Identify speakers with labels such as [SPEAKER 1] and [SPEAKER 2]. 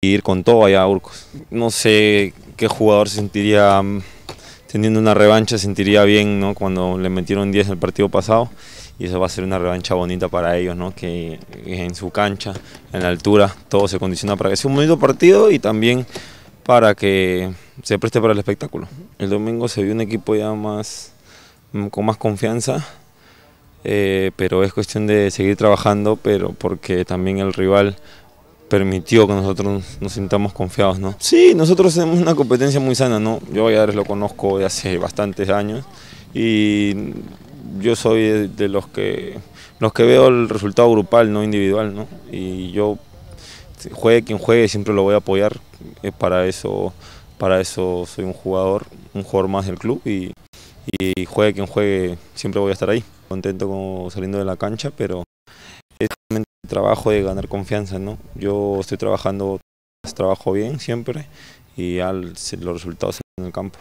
[SPEAKER 1] ir con todo allá a Urcos. No sé qué jugador sentiría mm, teniendo una revancha, sentiría bien ¿no? cuando le metieron 10 el partido pasado y eso va a ser una revancha bonita para ellos, ¿no? que eh, en su cancha, en la altura, todo se condiciona para que sea un bonito partido y también para que se preste para el espectáculo. El domingo se vio un equipo ya más mm, con más confianza, eh, pero es cuestión de seguir trabajando, pero porque también el rival permitió que nosotros nos sintamos confiados, ¿no? Sí, nosotros tenemos una competencia muy sana, ¿no? Yo Valladares lo conozco de hace bastantes años y yo soy de, los que los que veo el resultado grupal, no individual, ¿no? Y yo juegue quien juegue siempre lo voy a apoyar, para eso para eso soy un jugador, un jugador más del club y, y juegue quien juegue siempre voy a estar ahí. Contento como saliendo de la cancha, pero trabajo de ganar confianza, ¿no? Yo estoy trabajando, trabajo bien siempre y al, los resultados en el campo.